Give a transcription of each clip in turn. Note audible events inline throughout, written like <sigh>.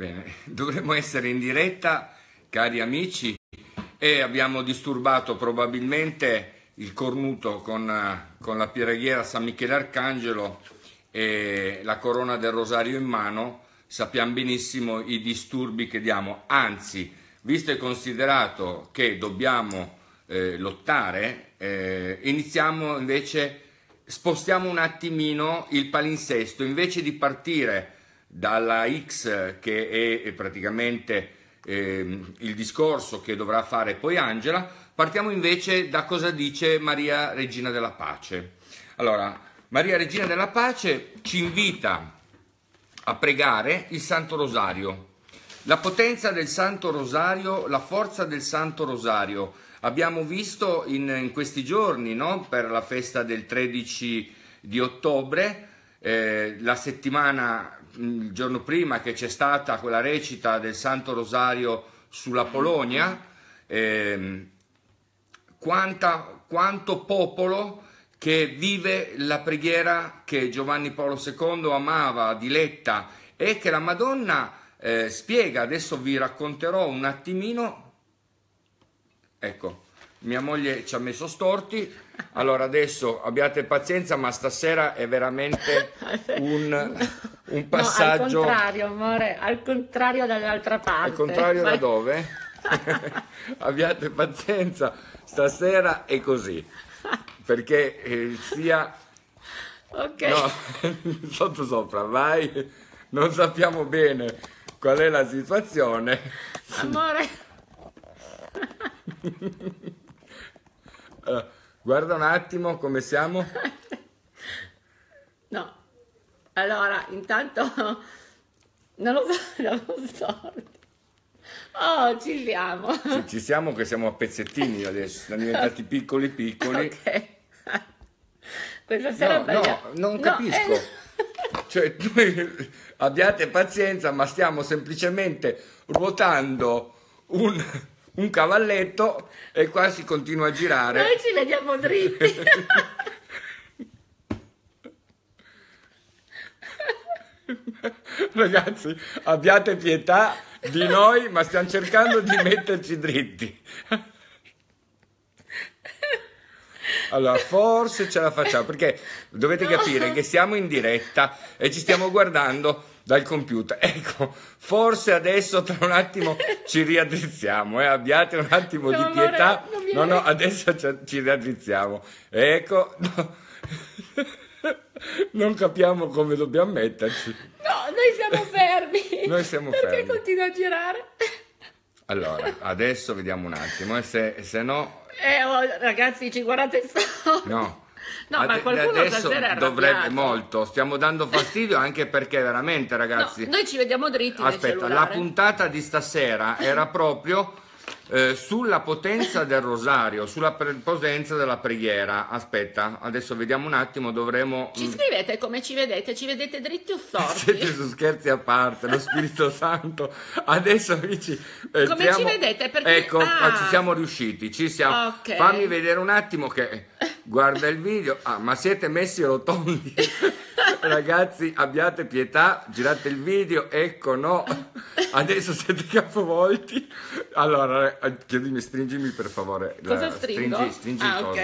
Bene, <laughs> dovremmo essere in diretta, cari amici, e abbiamo disturbato probabilmente il cornuto con, eh, con la preghiera San Michele Arcangelo e la corona del rosario in mano. Sappiamo benissimo i disturbi che diamo, anzi, visto e considerato che dobbiamo eh, lottare, eh, iniziamo invece, spostiamo un attimino il palinsesto, invece di partire dalla X che è praticamente eh, il discorso che dovrà fare poi Angela, partiamo invece da cosa dice Maria Regina della Pace. Allora, Maria Regina della Pace ci invita a pregare il Santo Rosario. La potenza del Santo Rosario, la forza del Santo Rosario, abbiamo visto in, in questi giorni, no? per la festa del 13 di ottobre, eh, la settimana il giorno prima che c'è stata quella recita del Santo Rosario sulla Polonia, eh, quanta, quanto popolo che vive la preghiera che Giovanni Paolo II amava, diletta e che la Madonna eh, spiega, adesso vi racconterò un attimino, ecco, mia moglie ci ha messo storti, allora adesso abbiate pazienza, ma stasera è veramente <laughs> un, un passaggio. No, al contrario, amore, al contrario dall'altra parte. Al contrario Vai. da dove? <laughs> abbiate pazienza, stasera è così. Perché eh, sia. Ok. No, <laughs> sotto sopra, vai. Non sappiamo bene qual è la situazione. Amore. allora, Guarda un attimo come siamo. <laughs> no. Allora, intanto <laughs> non lo so, <laughs> non lo so. Oh, ci siamo. Ci, ci siamo che siamo a pezzettini adesso, siamo diventati piccoli piccoli. Ok. Questa sera no, no, non no, capisco. Eh, cioè, noi, abbiate pazienza, ma stiamo semplicemente ruotando un un cavalletto e qua si continua a girare. Noi ci vediamo dritti. <laughs> Ragazzi, abbiate pietà di noi, ma stiamo cercando di metterci dritti. Allora, forse ce la facciamo, perché dovete capire che siamo in diretta e ci stiamo guardando dal computer. <laughs> Ecco, forse adesso tra un attimo ci riaddrizziamo, eh? abbiate un attimo no, di pietà. Amore, no, no, adesso ci riaddrizziamo. Ecco, no. <laughs> non capiamo come dobbiamo metterci. No, noi siamo fermi. noi siamo Perché fermi. Perché continua a girare? Allora, adesso vediamo un attimo, e eh. se, se no... Eh, oh, ragazzi, ci guardate solo. No. No, ma qualcuno stasera dovrebbe molto. Stiamo dando fastidio anche perché veramente, ragazzi. No, noi ci vediamo dritti. Aspetta, la puntata di stasera era proprio eh, sulla potenza del rosario, sulla potenza della preghiera. Aspetta, adesso vediamo un attimo, dovremo... Mm, ci scrivete come ci vedete, ci vedete dritti o storti? <laughs> Siete su scherzi a parte, lo Spirito <laughs> Santo. Adesso amici... Eh, come siamo... ci vedete? Perché... Ecco, ah. ci siamo riusciti, ci siamo... Okay. Fammi vedere un attimo che guarda il video, ah, ma siete messi rotondi, <laughs> ragazzi abbiate pietà, girate il video, ecco no, adesso siete capovolti, allora eh, chiedimi, stringimi per favore, cosa stringo? Stringi, stringi ah, ok,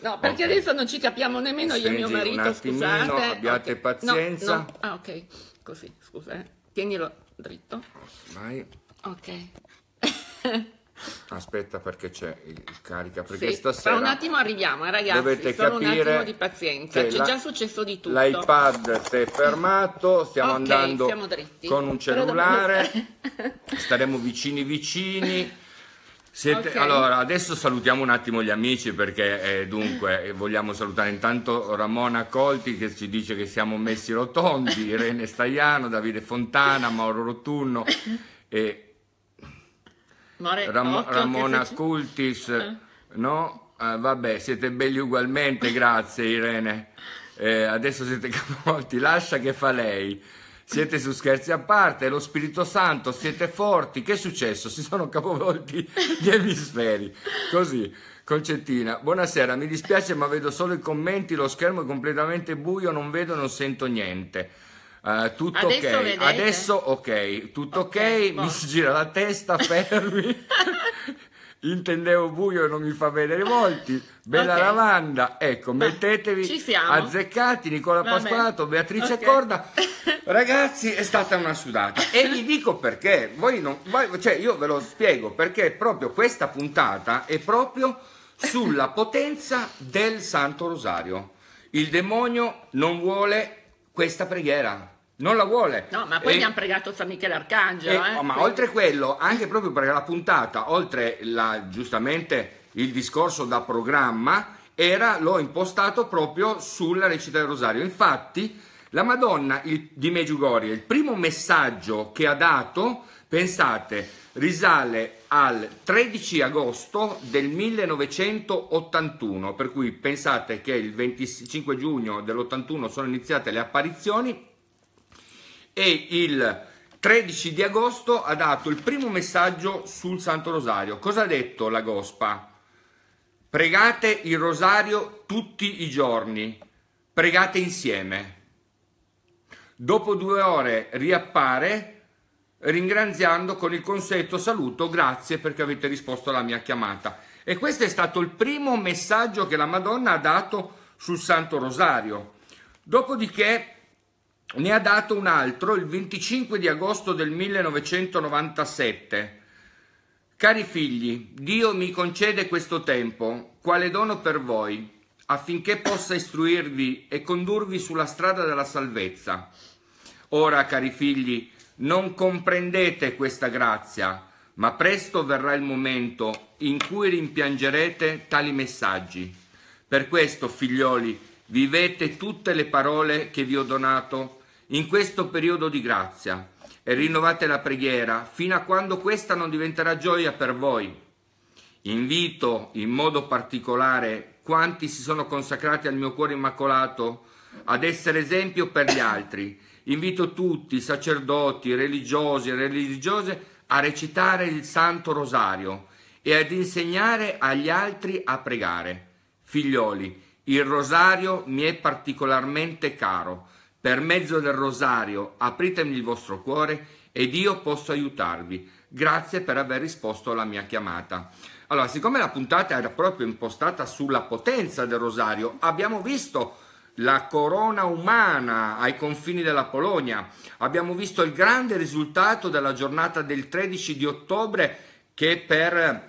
no perché okay. adesso non ci capiamo nemmeno stringi io e mio marito, scusate, abbiate okay. pazienza, no, no. ah ok, così, scusa, eh. tienilo dritto, vai, ok. <laughs> Aspetta perché c'è il carica, perché sì, stasera... Tra un attimo arriviamo, eh, ragazzi, dovete solo un attimo di pazienza, c'è la, già successo di tutto. L'iPad si è fermato, stiamo okay, andando con un cellulare, <laughs> staremo vicini vicini. Siete, okay. Allora, adesso salutiamo un attimo gli amici perché eh, dunque eh, vogliamo salutare intanto Ramona Colti che ci dice che siamo messi rotondi, Irene Stagliano, Davide Fontana, Mauro Rotunno e Mare, Ram occhio, Ramona Cultis, eh. no? Ah, vabbè, siete belli ugualmente, grazie Irene. Eh, adesso siete <laughs> capovolti, lascia che fa lei. Siete su scherzi a parte, lo Spirito Santo, siete forti. Che è successo? Si sono capovolti gli emisferi. Così, Concettina. Buonasera, mi dispiace ma vedo solo i commenti, lo schermo è completamente buio, non vedo, non sento niente. Uh, tutto Adesso ok, vedete. adesso ok, tutto ok, okay. mi boh. si gira la testa, fermi. <laughs> Intendevo buio e non mi fa vedere i volti. Bella okay. lavanda, ecco, Ma mettetevi azzeccati. Nicola Vabbè. Beatrice okay. Corda. <laughs> Ragazzi, è stata una sudata. e vi dico perché. Voi non, voi, cioè, io ve lo spiego perché proprio questa puntata è proprio sulla <laughs> potenza del Santo Rosario. Il demonio non vuole questa preghiera non la vuole. No, ma poi e, abbiamo pregato San Michele Arcangelo. E, eh, oh, ma oltre quello, anche proprio perché la puntata, oltre la, giustamente il discorso da programma, era, l'ho impostato proprio sulla recita del rosario. Infatti, la Madonna il, di Meggiugorie, il primo messaggio che ha dato, pensate, risale al 13 agosto del 1981, per cui pensate che il 25 giugno dell'81 sono iniziate le apparizioni e il 13 di agosto ha dato il primo messaggio sul Santo Rosario. Cosa ha detto la Gospa? Pregate il Rosario tutti i giorni, pregate insieme. Dopo due ore riappare ringraziando con il consueto saluto, grazie perché avete risposto alla mia chiamata. E questo è stato il primo messaggio che la Madonna ha dato sul Santo Rosario. Dopodiché ne ha dato un altro il 25 di agosto del 1997. Cari figli, Dio mi concede questo tempo, quale dono per voi, affinché possa istruirvi e condurvi sulla strada della salvezza. Ora, cari figli, non comprendete questa grazia, ma presto verrà il momento in cui rimpiangerete tali messaggi. Per questo, figlioli, vivete tutte le parole che vi ho donato in questo periodo di grazia e rinnovate la preghiera fino a quando questa non diventerà gioia per voi. Invito in modo particolare quanti si sono consacrati al mio cuore immacolato ad essere esempio per gli altri. Invito tutti, sacerdoti, religiosi e religiose, a recitare il Santo Rosario e ad insegnare agli altri a pregare. Figlioli, il Rosario mi è particolarmente caro per mezzo del rosario apritemi il vostro cuore ed io posso aiutarvi. Grazie per aver risposto alla mia chiamata. Allora, siccome la puntata era proprio impostata sulla potenza del rosario, abbiamo visto la corona umana ai confini della Polonia, abbiamo visto il grande risultato della giornata del 13 di ottobre che per eh,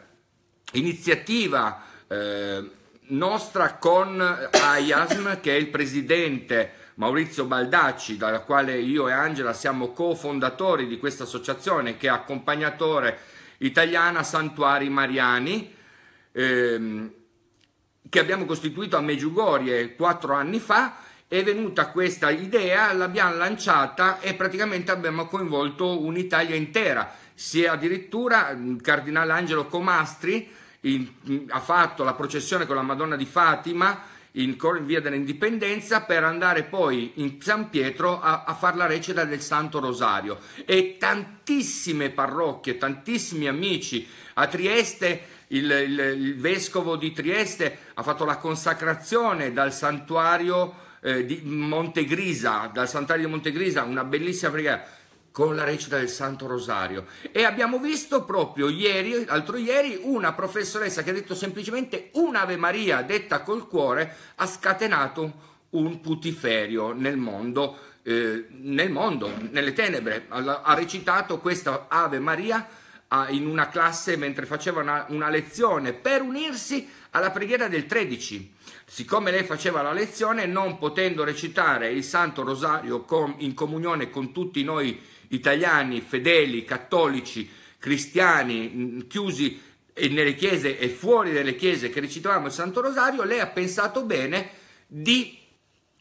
iniziativa eh, nostra con Ayasm, che è il presidente Maurizio Baldacci, dalla quale io e Angela siamo cofondatori di questa associazione che è accompagnatore italiana Santuari Mariani, ehm, che abbiamo costituito a Meggiugorie quattro anni fa è venuta questa idea, l'abbiamo lanciata e praticamente abbiamo coinvolto un'Italia intera. Si è addirittura il mm, cardinale Angelo Comastri in, in, mm, ha fatto la processione con la Madonna di Fatima in, via dell'indipendenza per andare poi in San Pietro a, a fare la recita del Santo Rosario e tantissime parrocchie, tantissimi amici a Trieste. Il, il, il vescovo di Trieste ha fatto la consacrazione dal santuario eh, di Montegrisa, dal santuario di Montegrisa, una bellissima preghiera con la recita del Santo Rosario e abbiamo visto proprio ieri, l'altro ieri, una professoressa che ha detto semplicemente un'Ave Maria detta col cuore ha scatenato un putiferio nel mondo, eh, nel mondo nelle tenebre. Ha recitato questa Ave Maria ah, in una classe mentre faceva una, una, lezione per unirsi alla preghiera del 13. Siccome lei faceva la lezione, non potendo recitare il Santo Rosario con, in comunione con tutti noi italiani fedeli, cattolici, cristiani, mm, chiusi nelle chiese e fuori dalle chiese che recitavamo il Santo Rosario, lei ha pensato bene di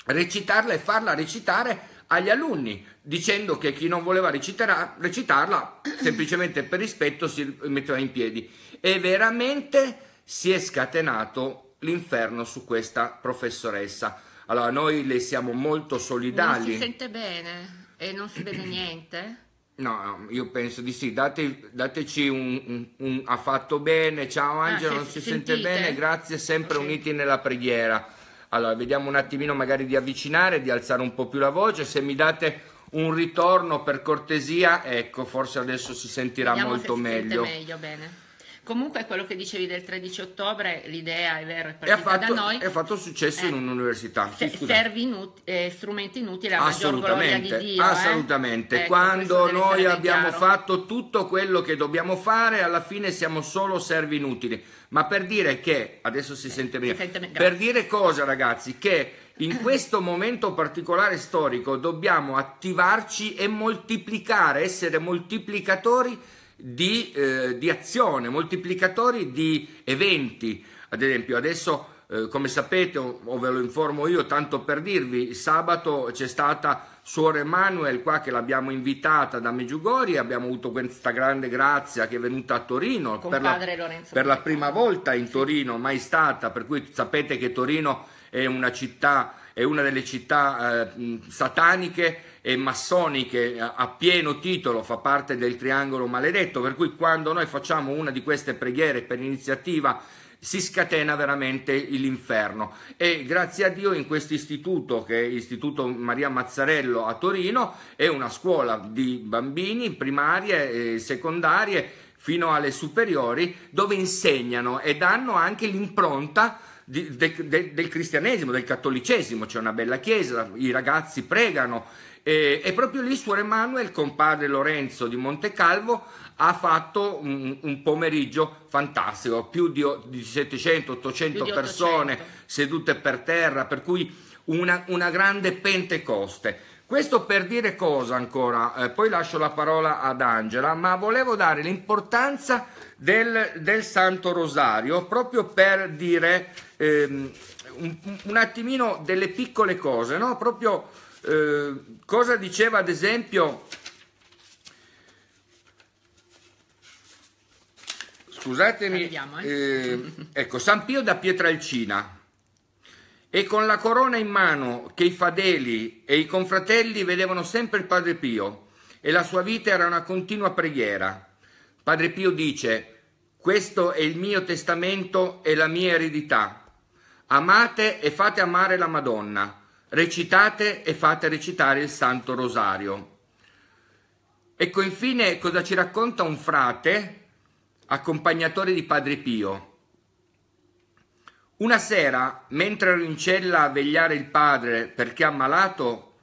recitarla e farla recitare agli alunni, dicendo che chi non voleva recitera, recitarla, <clears throat> semplicemente per rispetto, si metteva in piedi. E veramente si è scatenato l'inferno su questa professoressa. Allora, noi le siamo molto solidali. Non si sente bene. E non si vede niente? No, io penso di sì, Date, dateci un, un, un, ha fatto bene, ciao ah, Angelo, ah, non si sentite? sente bene, grazie, sempre okay. uniti nella preghiera. Allora, vediamo un attimino magari di avvicinare, di alzare un po' più la voce, se mi date un ritorno per cortesia, ecco, forse adesso si sentirà vediamo molto si meglio. Si sente meglio bene. Comunque quello che dicevi del 13 ottobre, l'idea è vero, è partita è fatto, da noi. È fatto successo eh, in un'università. Sì, se, servi inut- eh, strumenti inutili alla maggior gloria di Dio. Eh. Assolutamente. Eh. Ecco, Quando noi abbiamo chiaro. fatto tutto quello che dobbiamo fare, alla fine siamo solo servi inutili. Ma per dire che, adesso si eh, sente bene, per dire cosa ragazzi? Che in questo momento particolare storico dobbiamo attivarci e moltiplicare, essere moltiplicatori di, eh, di azione, moltiplicatori di eventi. Ad esempio, adesso eh, come sapete, o, ve lo informo io, tanto per dirvi, sabato c'è stata Suor Emanuel qua che l'abbiamo invitata da Meggiugori, abbiamo avuto questa grande grazia che è venuta a Torino per la, per la, prima volta in Torino, mai stata, per cui sapete che Torino è una città, è una delle città eh, sataniche e massoniche a pieno titolo, fa parte del triangolo maledetto, per cui quando noi facciamo una di queste preghiere per iniziativa si scatena veramente l'inferno e grazie a Dio in questo istituto che è l'Istituto Maria Mazzarello a Torino è una scuola di bambini primarie e secondarie fino alle superiori dove insegnano e danno anche l'impronta di, de, de, del cristianesimo, del cattolicesimo, c'è una bella chiesa, i ragazzi pregano e, e proprio lì Suor Emanuele, con padre Lorenzo di Montecalvo ha fatto un, un, pomeriggio fantastico, più di, di 700-800 persone sedute per terra, per cui una, una, grande Pentecoste. Questo per dire cosa ancora, eh, poi lascio la parola ad Angela, ma volevo dare l'importanza del, del Santo Rosario proprio per dire ehm, un, un, attimino delle piccole cose, no? proprio eh, cosa diceva ad esempio, scusatemi, eh. eh, ecco, San Pio da Pietralcina, e con la corona in mano che i fedeli e i confratelli vedevano sempre il Padre Pio e la sua vita era una continua preghiera. Padre Pio dice, questo è il mio testamento e la mia eredità. Amate e fate amare la Madonna recitate e fate recitare il Santo Rosario. Ecco infine cosa ci racconta un frate accompagnatore di Padre Pio. Una sera, mentre ero in cella a vegliare il padre perché ammalato,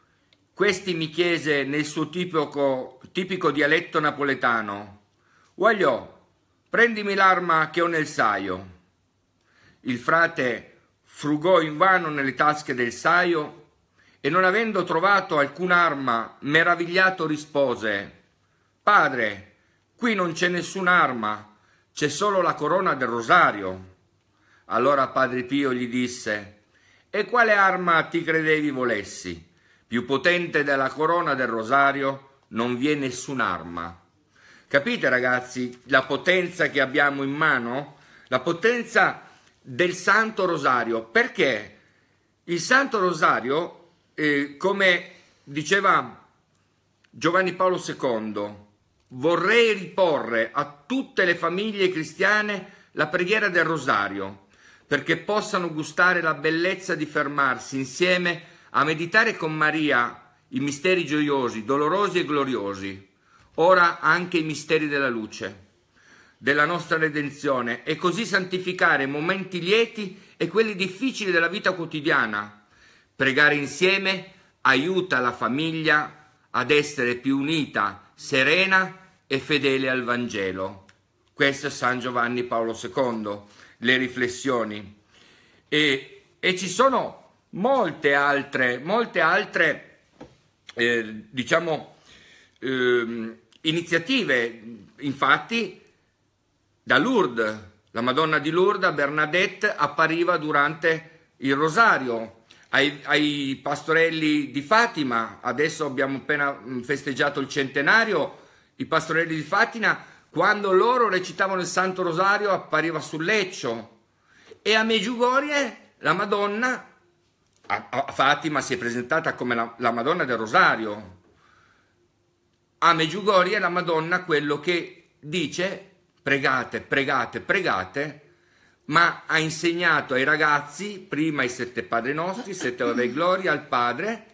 questi mi chiese nel suo tipico, tipico dialetto napoletano, Guagliò, prendimi l'arma che ho nel saio. Il frate frugò in vano nelle tasche del saio e non avendo trovato alcun'arma, meravigliato rispose, Padre, qui non c'è nessun'arma, c'è solo la corona del rosario. Allora Padre Pio gli disse, E quale arma ti credevi volessi? Più potente della corona del rosario non vi è nessun'arma. Capite ragazzi la potenza che abbiamo in mano? La potenza del Santo Rosario. Perché? Il Santo Rosario eh, come diceva Giovanni Paolo II, vorrei riporre a tutte le famiglie cristiane la preghiera del rosario, perché possano gustare la bellezza di fermarsi insieme a meditare con Maria i misteri gioiosi, dolorosi e gloriosi, ora anche i misteri della luce, della nostra redenzione, e così santificare momenti lieti e quelli difficili della vita quotidiana, Pregare insieme aiuta la famiglia ad essere più unita, serena e fedele al Vangelo. Questo è San Giovanni Paolo II, le riflessioni. E, e ci sono molte altre, molte altre eh, diciamo, eh, iniziative. Infatti, da Lourdes, la Madonna di Lourdes, Bernadette, appariva durante il rosario ai, ai pastorelli di Fatima, adesso abbiamo appena mm, festeggiato il centenario, i pastorelli di Fatima, quando loro recitavano il Santo Rosario appariva sul leccio e a Meggiugorie la Madonna, a, a Fatima si è presentata come la, la Madonna del Rosario, a Meggiugorie la Madonna quello che dice pregate, pregate, pregate ma ha insegnato ai ragazzi prima i sette Padre Nostri, sette Ave di Gloria al Padre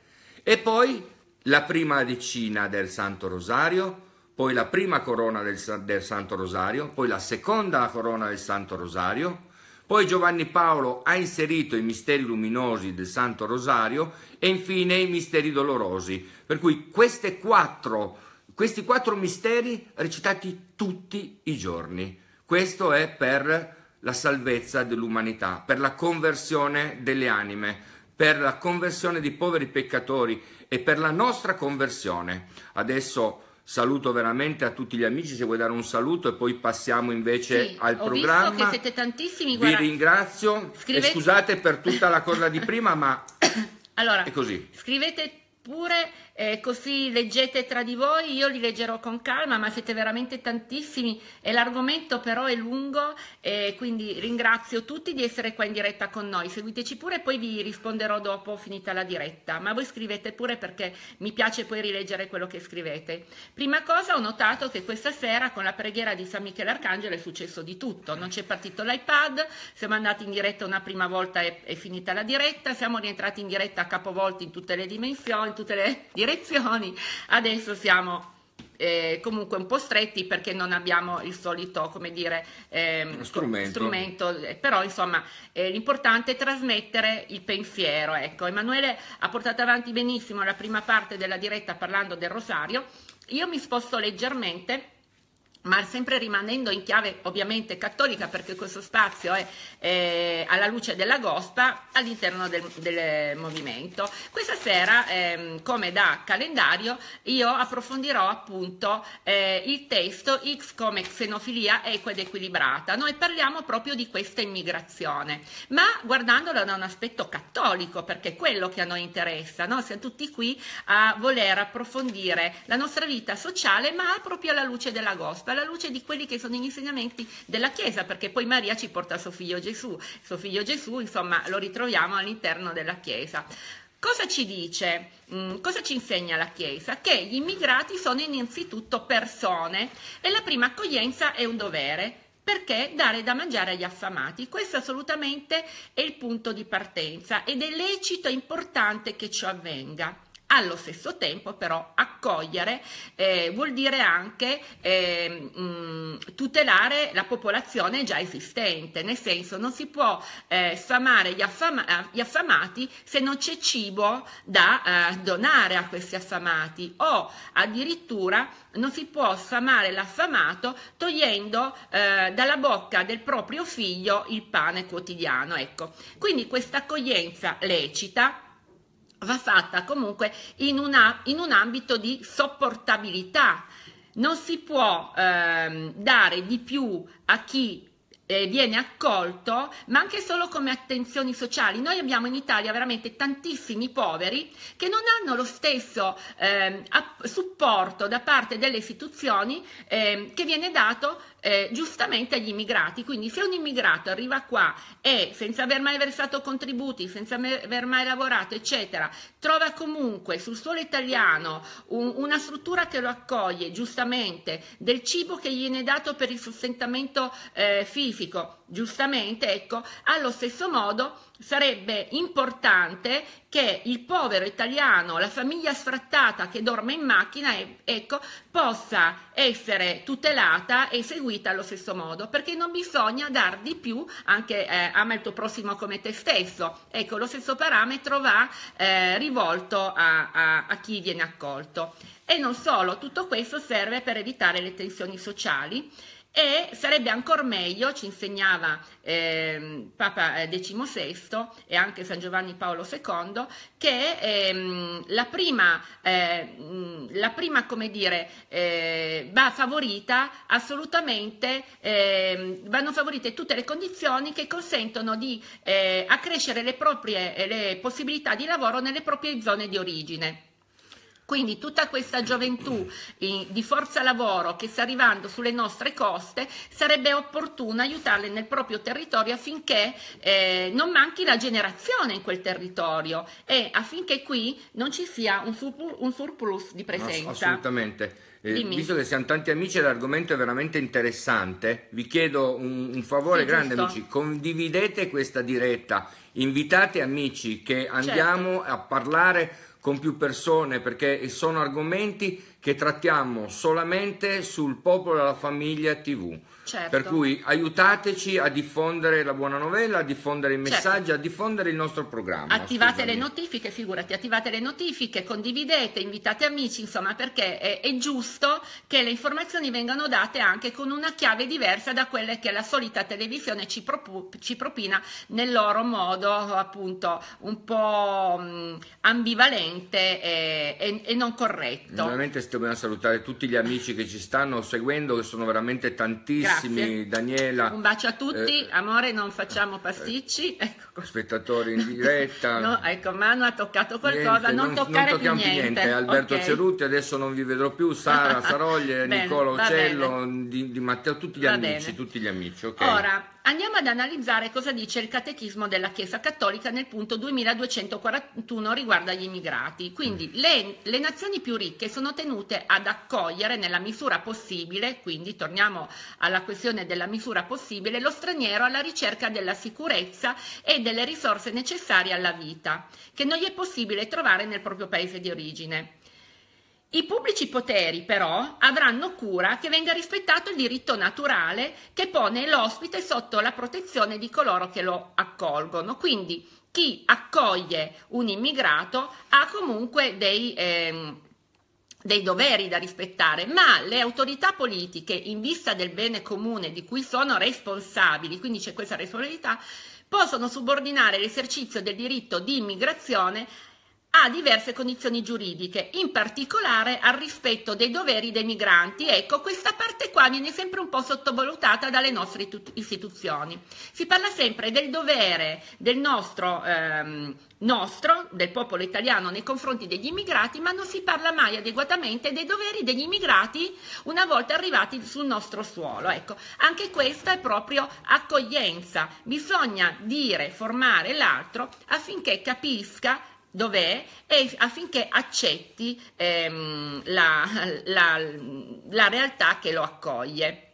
e poi la prima decina del Santo Rosario, poi la prima corona del, del, Santo Rosario, poi la seconda corona del Santo Rosario, poi Giovanni Paolo ha inserito i misteri luminosi del Santo Rosario e infine i misteri dolorosi. Per cui quattro, questi quattro misteri recitati tutti i giorni. Questo è per la salvezza dell'umanità, per la conversione delle anime, per la conversione di poveri peccatori e per la nostra conversione. Adesso saluto veramente a tutti gli amici se vuoi dare un saluto e poi passiamo invece sì, al programma visto che siete tantissimi guarda, vi ringrazio scrivete... e scusate per tutta la cosa di prima ma <coughs> allora, è così scrivete pure eh, così leggete tra di voi, io li leggerò con calma, ma siete veramente tantissimi e l'argomento però è lungo, eh, quindi ringrazio tutti di essere qua in diretta con noi, seguiteci pure, e poi vi risponderò dopo finita la diretta, ma voi scrivete pure perché mi piace poi rileggere quello che scrivete. Prima cosa ho notato che questa sera con la preghiera di San Michele Arcangelo è successo di tutto, non c'è partito l'iPad, siamo andati in diretta una prima volta e è finita la diretta, siamo rientrati in diretta a capovolti in tutte le dimensioni, in tutte le direzioni, direzioni, adesso siamo eh, comunque un po' stretti perché non abbiamo il solito come dire, ehm, strumento. strumento. Eh, però insomma eh, l'importante è trasmettere il pensiero. Ecco. Emanuele ha portato avanti benissimo la prima parte della diretta parlando del rosario, io mi sposto leggermente ma sempre rimanendo in chiave ovviamente cattolica perché questo spazio è, è alla luce della gospa all'interno del, del, movimento. Questa sera, ehm, come da calendario, io approfondirò appunto eh, il testo X come xenofilia equa ed equilibrata. Noi parliamo proprio di questa immigrazione, ma guardandola da un aspetto cattolico perché è quello che a noi interessa, no? siamo tutti qui a voler approfondire la nostra vita sociale ma proprio alla luce della gospa alla luce di quelli che sono gli insegnamenti della Chiesa, perché poi Maria ci porta suo figlio Gesù, suo figlio Gesù insomma lo ritroviamo all'interno della Chiesa. Cosa ci dice, mm, cosa ci insegna la Chiesa? Che gli immigrati sono innanzitutto persone e la prima accoglienza è un dovere, perché dare da mangiare agli affamati. Questo assolutamente è il punto di partenza ed è lecito e importante che ciò avvenga. Allo stesso tempo però accogliere eh, vuol dire anche eh, mh, tutelare la popolazione già esistente, nel senso non si può eh, sfamare gli, affama- gli, affamati se non c'è cibo da eh, donare a questi affamati o addirittura non si può sfamare l'affamato togliendo eh, dalla bocca del proprio figlio il pane quotidiano. Ecco. Quindi questa accoglienza lecita va fatta comunque in, una, in un ambito di sopportabilità. Non si può ehm, dare di più a chi eh, viene accolto, ma anche solo come attenzioni sociali. Noi abbiamo in Italia veramente tantissimi poveri che non hanno lo stesso eh, supporto da parte delle istituzioni eh, che viene dato eh, giustamente agli immigrati. Quindi se un immigrato arriva qua e senza aver mai versato contributi, senza aver mai lavorato, eccetera, trova comunque sul suolo italiano un, una struttura che lo accoglie giustamente, del cibo che gli viene dato per il sostentamento eh, fisico, giustamente, ecco, allo stesso modo sarebbe importante che il povero italiano, la famiglia sfrattata che dorme in macchina, ecco, possa essere tutelata e seguita allo stesso modo, perché non bisogna dar di più anche eh, ama il tuo prossimo come te stesso. Ecco, lo stesso parametro va eh, rivolto a, a, a chi viene accolto. E non solo, tutto questo serve per evitare le tensioni sociali e sarebbe ancora meglio, ci insegnava ehm, eh, Papa XVI e anche San Giovanni Paolo II, che ehm, la prima, eh, la prima dire, eh, va favorita assolutamente, ehm, vanno favorite tutte le condizioni che consentono di eh, accrescere le proprie le possibilità di lavoro nelle proprie zone di origine. Quindi tutta questa gioventù di forza lavoro che sta arrivando sulle nostre coste sarebbe opportuno aiutarle nel proprio territorio affinché eh, non manchi la generazione in quel territorio e affinché qui non ci sia un, surplus, un surplus di presenza. No, assolutamente. Eh, visto che siamo tanti amici e l'argomento è veramente interessante, vi chiedo un, un favore sì, grande giusto. amici, condividete questa diretta, invitate amici che certo. andiamo certo. a parlare con più persone perché sono argomenti che trattiamo solamente sul popolo della famiglia TV. Certo. Per cui aiutateci a diffondere la buona novella, a diffondere il messaggio, certo. a diffondere il nostro programma. Attivate scusami. le notifiche, figurati, attivate le notifiche, condividete, invitate amici, insomma, perché è, è, giusto che le informazioni vengano date anche con una chiave diversa da quelle che la solita televisione ci, propu- ci propina nel loro modo appunto un po' mm, ambivalente e, e, e non corretto. Veramente dobbiamo salutare tutti gli amici che ci stanno seguendo, che sono veramente tantissimi. Grazie bravissimi, Grazie. Daniela. Un bacio a tutti, eh, amore non facciamo pasticci. Eh, ecco. Spettatori in diretta. <laughs> no, ecco, Manu ha toccato qualcosa, niente, non, non toccare non più niente. niente. Alberto okay. Cerutti, adesso non vi vedrò più, Sara <laughs> Saroglie, bene, Nicola Ocello, di, di, Matteo, tutti gli va amici, bene. tutti gli amici. Okay. Ora, andiamo ad analizzare cosa dice il catechismo della Chiesa Cattolica nel punto 2241 riguardo agli immigrati. Quindi le, le, nazioni più ricche sono tenute ad accogliere nella misura possibile, quindi torniamo alla questione della misura possibile lo straniero alla ricerca della sicurezza e delle risorse necessarie alla vita, che non gli è possibile trovare nel proprio paese di origine. I pubblici poteri però avranno cura che venga rispettato il diritto naturale che pone l'ospite sotto la protezione di coloro che lo accolgono. Quindi chi accoglie un immigrato ha comunque dei... Ehm, dei doveri da rispettare, ma le autorità politiche, in vista del bene comune di cui sono responsabili, quindi c'è questa responsabilità, possono subordinare l'esercizio del diritto di immigrazione a diverse condizioni giuridiche, in particolare al rispetto dei doveri dei migranti. Ecco, questa parte qua viene sempre un po' sottovalutata dalle nostre istituzioni. Si parla sempre del dovere del nostro, ehm, nostro, del popolo italiano nei confronti degli immigrati, ma non si parla mai adeguatamente dei doveri degli immigrati una volta arrivati sul nostro suolo. Ecco, anche questa è proprio accoglienza. Bisogna dire, formare l'altro affinché capisca dov'è e affinché accetti ehm, la, la, la realtà che lo accoglie.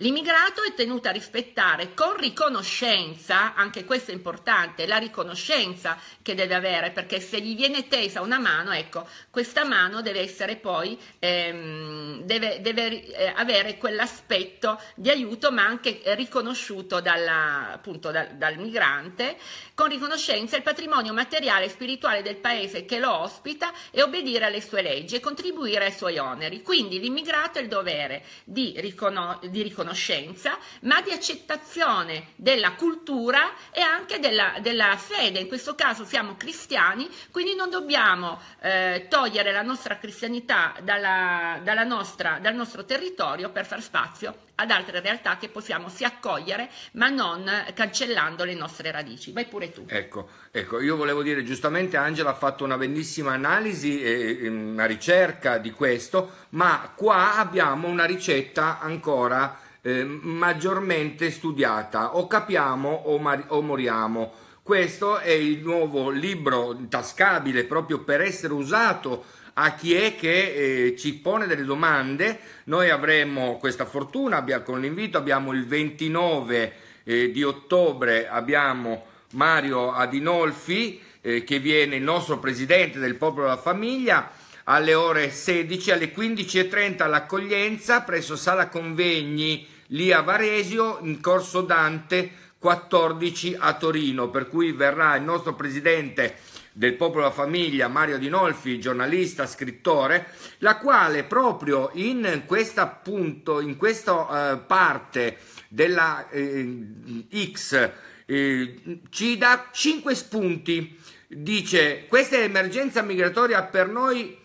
L'immigrato è tenuto a rispettare con riconoscenza, anche questo è importante, la riconoscenza che deve avere, perché se gli viene tesa una mano, ecco, questa mano deve essere poi, ehm, deve, deve eh, avere quell'aspetto di aiuto, ma anche riconosciuto dalla, appunto, da, dal migrante, con riconoscenza il patrimonio materiale e spirituale del paese che lo ospita e obbedire alle sue leggi e contribuire ai suoi oneri. Quindi l'immigrato ha il dovere di, riconos- di riconoscere conoscenza, ma di accettazione della cultura e anche della, della fede. In questo caso siamo cristiani, quindi non dobbiamo eh, togliere la nostra cristianità dalla, dalla nostra, dal nostro territorio per far spazio ad altre realtà che possiamo sì accogliere, ma non cancellando le nostre radici. Vai pure tu. Ecco, ecco io volevo dire giustamente Angela ha fatto una bellissima analisi e, e una ricerca di questo, ma qua abbiamo una ricetta ancora eh, maggiormente studiata. O capiamo o, mar- o moriamo. Questo è il nuovo libro tascabile proprio per essere usato a chi è che eh, ci pone delle domande. Noi avremo questa fortuna abbiamo, con l'invito, abbiamo il 29 eh, di ottobre, abbiamo Mario Adinolfi eh, che viene il nostro presidente del Popolo della Famiglia alle ore 16, alle 15.30 all'accoglienza presso Sala Convegni lì a Varesio in Corso Dante 14 a Torino, per cui verrà il nostro presidente del popolo della famiglia Mario Di Nolfi, giornalista, scrittore, la quale proprio in questa, appunto, in questa eh, parte della eh, X eh, ci dà cinque spunti. Dice: Questa emergenza migratoria per noi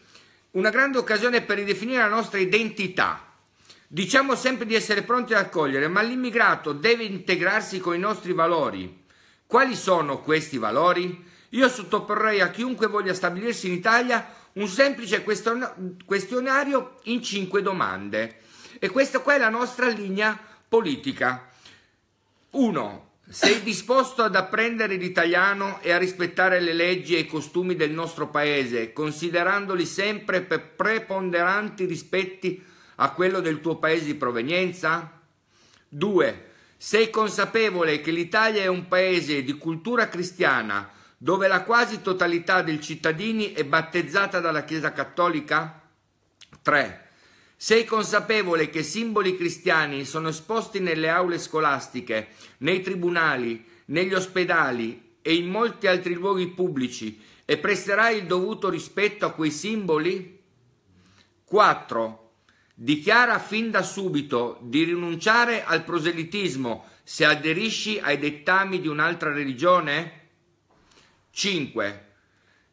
una grande occasione per ridefinire la nostra identità. Diciamo sempre di essere pronti ad accogliere, ma l'immigrato deve integrarsi con i nostri valori. Quali sono questi valori? Io sottoporrei a chiunque voglia stabilirsi in Italia un semplice questionario in cinque domande. E questa qua è la nostra linea politica. 1. Sei disposto ad apprendere l'italiano e a rispettare le leggi e i costumi del nostro paese, considerandoli sempre preponderanti rispetto a quello del tuo paese di provenienza? 2. Sei consapevole che l'Italia è un paese di cultura cristiana, dove la quasi totalità dei cittadini è battezzata dalla Chiesa Cattolica? 3. Sei consapevole che simboli cristiani sono esposti nelle aule scolastiche, nei tribunali, negli ospedali e in molti altri luoghi pubblici e presterai il dovuto rispetto a quei simboli? 4. Dichiara fin da subito di rinunciare al proselitismo se aderisci ai dettami di un'altra religione? 5.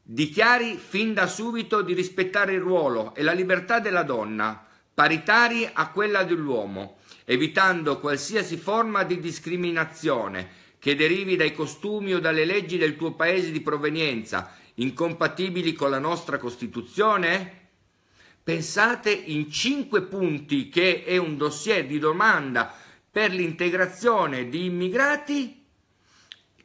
Dichiari fin da subito di rispettare il ruolo e la libertà della donna, paritari a quella dell'uomo, evitando qualsiasi forma di discriminazione che derivi dai costumi o dalle leggi del tuo paese di provenienza, incompatibili con la nostra Costituzione? Pensate in cinque punti che è un dossier di domanda per l'integrazione di immigrati,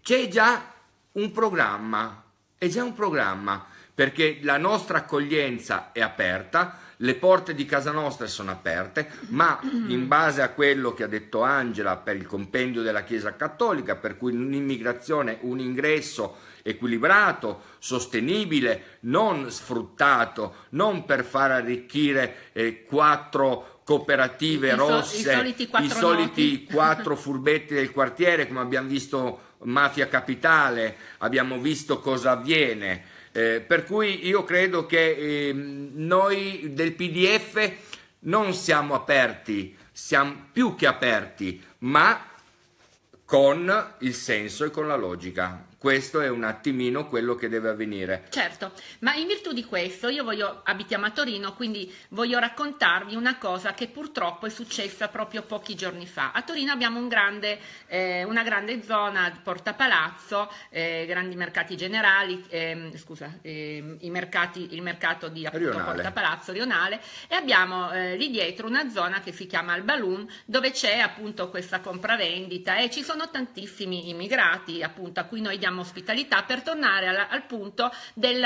c'è già un programma, è già un programma, perché la nostra accoglienza è aperta, le porte di casa nostra sono aperte, ma in base a quello che ha detto Angela per il compendio della Chiesa Cattolica, per cui un'immigrazione, un ingresso equilibrato, sostenibile, non sfruttato, non per far arricchire eh, quattro cooperative I rosse, i soliti, quattro, i soliti quattro furbetti del quartiere, come abbiamo visto mafia capitale, abbiamo visto cosa avviene, eh, per cui io credo che eh, noi del PDF non siamo aperti, siamo più che aperti, ma con il senso e con la logica questo è un attimino quello che deve avvenire. Certo, ma in virtù di questo io voglio, abitiamo a Torino, quindi voglio raccontarvi una cosa che purtroppo è successa proprio pochi giorni fa. A Torino abbiamo un grande, eh, una grande zona, Porta Palazzo, eh, grandi mercati generali, eh, scusa, ehm, mercati, il mercato di appunto, Porta Palazzo, Rionale, e abbiamo eh, lì dietro una zona che si chiama Al Balloon, dove c'è appunto questa compravendita e ci sono tantissimi immigrati appunto a cui noi diamo chiamiamo ospitalità, per tornare al, al punto del,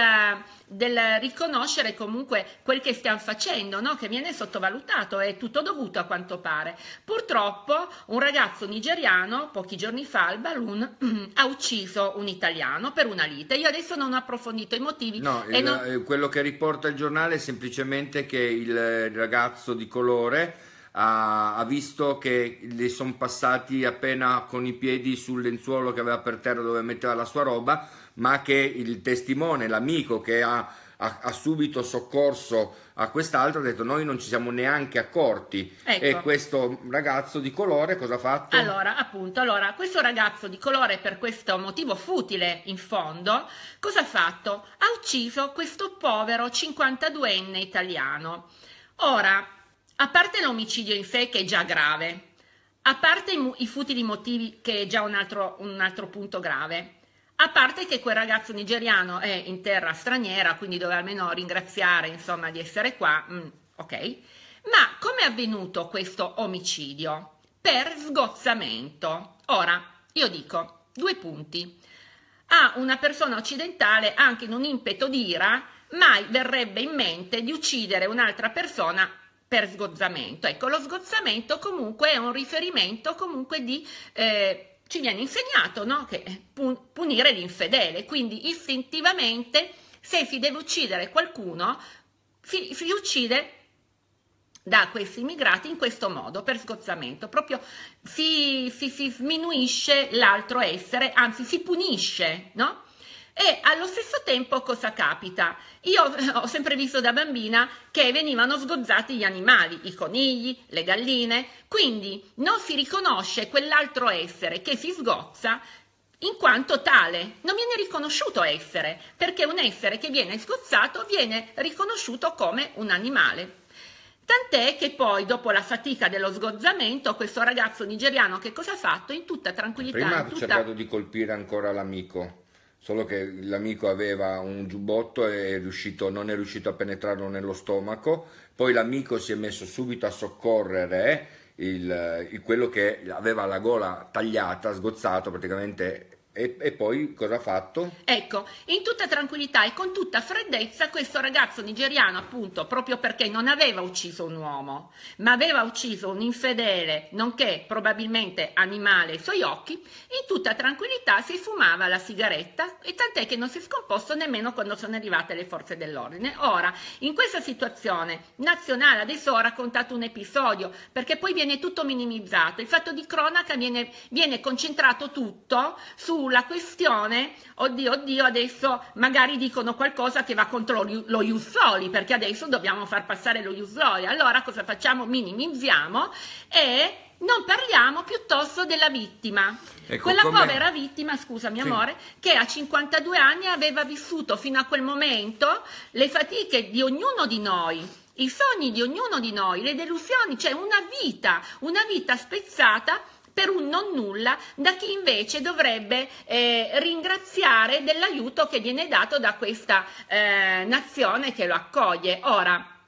del, riconoscere comunque quel che stiamo facendo, no? che viene sottovalutato, è tutto dovuto a quanto pare. Purtroppo un ragazzo nigeriano, pochi giorni fa, al Balloon, <clears throat> ha ucciso un italiano per una lite. Io adesso non ho approfondito i motivi. No, il, non... Eh, quello che riporta il giornale è semplicemente che il ragazzo di colore ha, ha visto che le sono passati appena con i piedi sul lenzuolo che aveva per terra dove metteva la sua roba, ma che il testimone, l'amico che ha ha, subito soccorso a quest'altro, ha detto noi non ci siamo neanche accorti. Ecco. E questo ragazzo di colore cosa ha fatto? Allora, appunto, allora, questo ragazzo di colore per questo motivo futile in fondo, cosa ha fatto? Ha ucciso questo povero 52enne italiano. Ora, a parte l'omicidio in sé che è già grave, a parte i, i futili motivi che è già un altro, un altro punto grave, a parte che quel ragazzo nigeriano è in terra straniera, quindi doveva almeno ringraziare insomma, di essere qua, mm, ok? Ma come è avvenuto questo omicidio? Per sgozzamento. Ora, io dico due punti. A una persona occidentale, anche in un impeto di ira, mai verrebbe in mente di uccidere un'altra persona per sgozzamento. Ecco, lo sgozzamento comunque è un riferimento comunque di... Eh, ci viene insegnato no? che punire l'infedele, quindi istintivamente se si deve uccidere qualcuno, si, si uccide da questi immigrati in questo modo, per sgozzamento, proprio si, si, si sminuisce l'altro essere, anzi si punisce, no? E allo stesso tempo cosa capita? Io eh, ho sempre visto da bambina che venivano sgozzati gli animali, i conigli, le galline, quindi non si riconosce quell'altro essere che si sgozza in quanto tale non viene riconosciuto essere, perché un essere che viene sgozzato viene riconosciuto come un animale. Tant'è che poi, dopo la fatica dello sgozzamento, questo ragazzo nigeriano che cosa ha fatto? In tutta tranquillità. Prima ha tutta... cercato di colpire ancora l'amico solo che l'amico aveva un giubbotto e è riuscito, non è riuscito a penetrarlo nello stomaco, poi l'amico si è messo subito a soccorrere il, il, quello che aveva la gola tagliata, sgozzato praticamente e, e, poi cosa ha fatto? Ecco, in tutta tranquillità e con tutta freddezza questo ragazzo nigeriano, appunto, proprio perché non aveva ucciso un uomo, ma aveva ucciso un infedele, nonché probabilmente animale ai suoi occhi, in tutta tranquillità si fumava la sigaretta e tant'è che non si è scomposto nemmeno quando sono arrivate le forze dell'ordine. Ora, in questa situazione nazionale adesso ho raccontato un episodio, perché poi viene tutto minimizzato, il fatto di cronaca viene, viene concentrato tutto su sulla questione, oddio, oddio, adesso magari dicono qualcosa che va contro lo Ius Soli, perché adesso dobbiamo far passare lo Ius Soli. Allora cosa facciamo? Minimizziamo e non parliamo piuttosto della vittima. Ecco, Quella come... povera vittima, scusami sì. amore, che a 52 anni aveva vissuto fino a quel momento le fatiche di ognuno di noi, i sogni di ognuno di noi, le delusioni, cioè una vita, una vita spezzata per un non nulla da chi invece dovrebbe eh, ringraziare dell'aiuto che viene dato da questa eh, nazione che lo accoglie. Ora,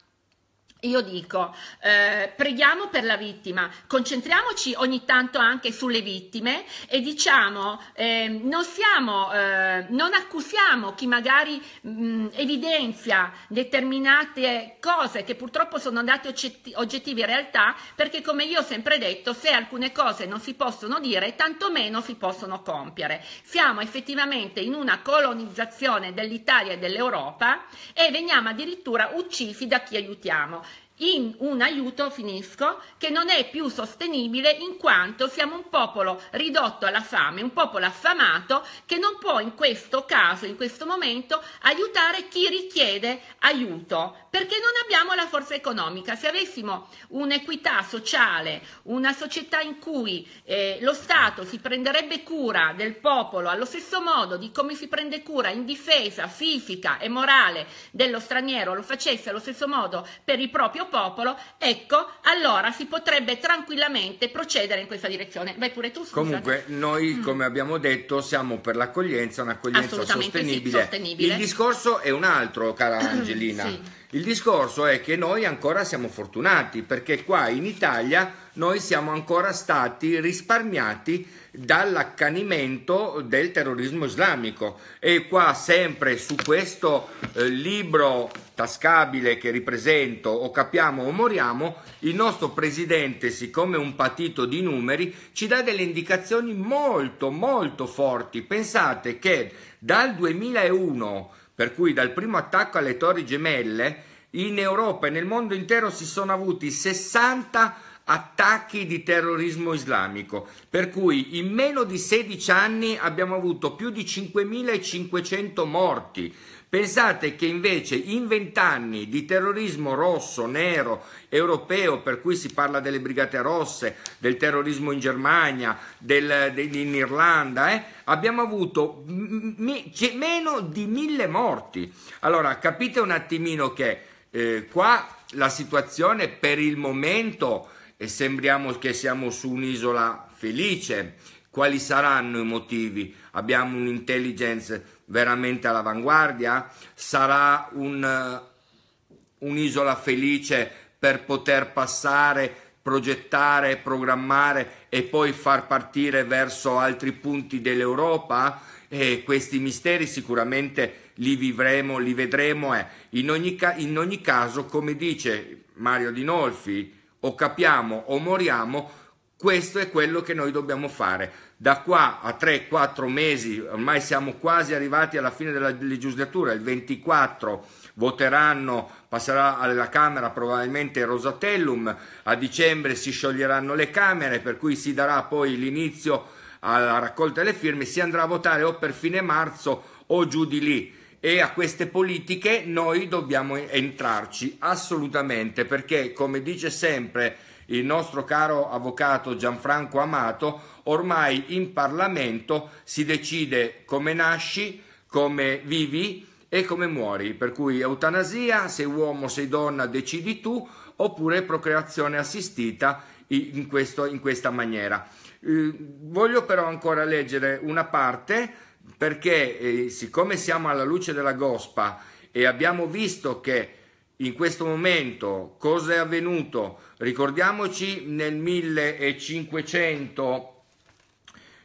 io dico, eh, preghiamo per la vittima, concentriamoci ogni tanto anche sulle vittime e diciamo, eh, non, siamo, eh, non, accusiamo chi magari mh, mm, evidenzia determinate cose che purtroppo sono andate oggetti, oggettivi in realtà, perché come io ho sempre detto, se alcune cose non si possono dire, tantomeno si possono compiere. Siamo effettivamente in una colonizzazione dell'Italia e dell'Europa e veniamo addirittura uccisi da chi aiutiamo in un aiuto, finisco, che non è più sostenibile in quanto siamo un popolo ridotto alla fame, un popolo affamato che non può in questo caso, in questo momento, aiutare chi richiede aiuto, perché non abbiamo la forza economica. Se avessimo un'equità sociale, una società in cui eh, lo Stato si prenderebbe cura del popolo allo stesso modo di come si prende cura in difesa fisica e morale dello straniero, lo facesse allo stesso modo per il proprio popolo, ecco, allora si potrebbe tranquillamente procedere in questa direzione. Vai pure tu, scusa. Comunque, noi, mm. come abbiamo detto, siamo per l'accoglienza, un'accoglienza sostenibile. Sì, sostenibile. Il discorso è un altro, cara <clears throat> Angelina. sì. Il discorso è che noi ancora siamo fortunati perché qua in Italia noi siamo ancora stati risparmiati dall'accanimento del terrorismo islamico e qua sempre su questo eh, libro tascabile che ripresento o capiamo o moriamo il nostro presidente siccome è un patito di numeri ci dà delle indicazioni molto molto forti pensate che dal 2001 per cui dal primo attacco alle torri gemelle in Europa e nel mondo intero si sono avuti 60 attacchi di terrorismo islamico, per cui in meno di 16 anni abbiamo avuto più di 5.500 morti. Pensate che invece in 20 anni di terrorismo rosso, nero, europeo, per cui si parla delle brigate rosse, del terrorismo in Germania, del, del, in Irlanda, eh, abbiamo avuto mi, cioè meno di mille morti. Allora capite un attimino che eh, qua la situazione per il momento e sembriamo che siamo su un'isola felice. Quali saranno i motivi? Abbiamo un'intelligence veramente all'avanguardia? Sarà un, eh, un'isola felice per poter passare, progettare, programmare e poi far partire verso altri punti dell'Europa? E questi misteri sicuramente li vivremo, li vedremo. Eh. In, ogni ca- in ogni caso, come dice Mario Dinolfi, o capiamo o moriamo, questo è quello che noi dobbiamo fare. Da qua a 3-4 mesi, ormai siamo quasi arrivati alla fine della legislatura, il 24 voteranno, passerà alla Camera probabilmente Rosatellum, a dicembre si scioglieranno le Camere, per cui si darà poi l'inizio alla raccolta delle firme, si andrà a votare o per fine marzo o giù di lì e a queste politiche noi dobbiamo entrarci assolutamente perché come dice sempre il nostro caro avvocato Gianfranco Amato ormai in Parlamento si decide come nasci, come vivi e come muori, per cui eutanasia, sei uomo, sei donna, decidi tu, oppure procreazione assistita in, questo, in questa maniera. Eh, voglio però ancora leggere una parte perché eh, siccome siamo alla luce della gospa e abbiamo visto che in questo momento cosa è avvenuto, ricordiamoci nel 1500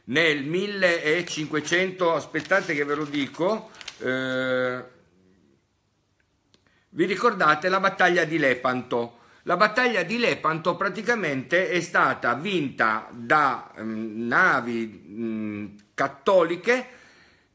nel 1500 aspettate che ve lo dico eh, vi ricordate la battaglia di Lepanto la battaglia di Lepanto praticamente è stata vinta da mh, mm, navi mh, mm, cattoliche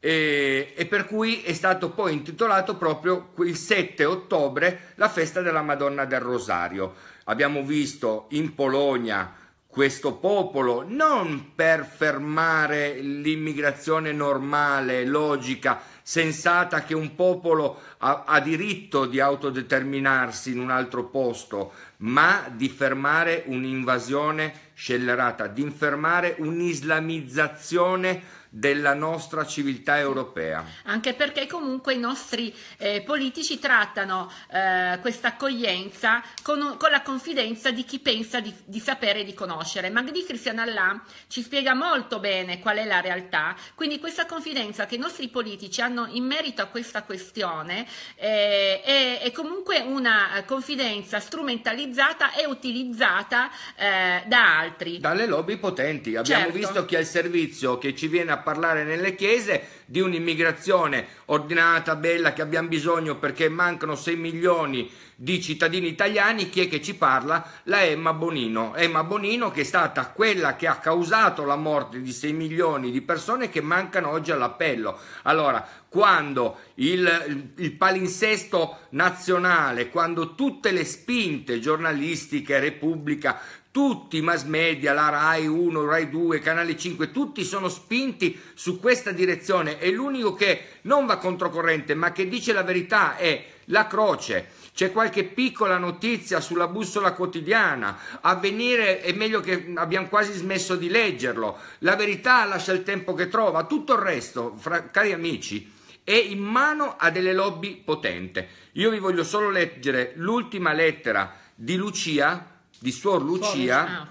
e, e, per cui è stato poi intitolato proprio il 7 ottobre la festa della Madonna del Rosario. Abbiamo visto in Polonia questo popolo non per fermare l'immigrazione normale, logica, sensata che un popolo ha, ha diritto di autodeterminarsi in un altro posto, ma di fermare un'invasione scellerata, di fermare un'islamizzazione della nostra civiltà europea. Anche perché comunque i nostri eh, politici trattano eh, questa accoglienza con, con, la confidenza di chi pensa di, di sapere e di conoscere. Magdi Cristian Allah ci spiega molto bene qual è la realtà, quindi questa confidenza che i nostri politici hanno in merito a questa questione eh, è, è, comunque una confidenza strumentalizzata e utilizzata eh, da altri. Dalle lobby potenti. Abbiamo certo. visto che è il servizio che ci viene a parlare nelle chiese di un'immigrazione ordinata, bella, che abbiamo bisogno perché mancano 6 milioni di cittadini italiani, chi è che ci parla? La Emma Bonino. Emma Bonino che è stata quella che ha causato la morte di 6 milioni di persone che mancano oggi all'appello. Allora, quando il, il palinsesto nazionale, quando tutte le spinte giornalistiche, Repubblica, tutti i mass media, la RAI 1, RAI 2, Canale 5, tutti sono spinti su questa direzione e l'unico che non va controcorrente ma che dice la verità è la croce. C'è qualche piccola notizia sulla bussola quotidiana, avvenire è meglio che abbiamo quasi smesso di leggerlo, la verità lascia il tempo che trova, tutto il resto, fra, cari amici, è in mano a delle lobby potente. Io vi voglio solo leggere l'ultima lettera di Lucia di Suor Lucia,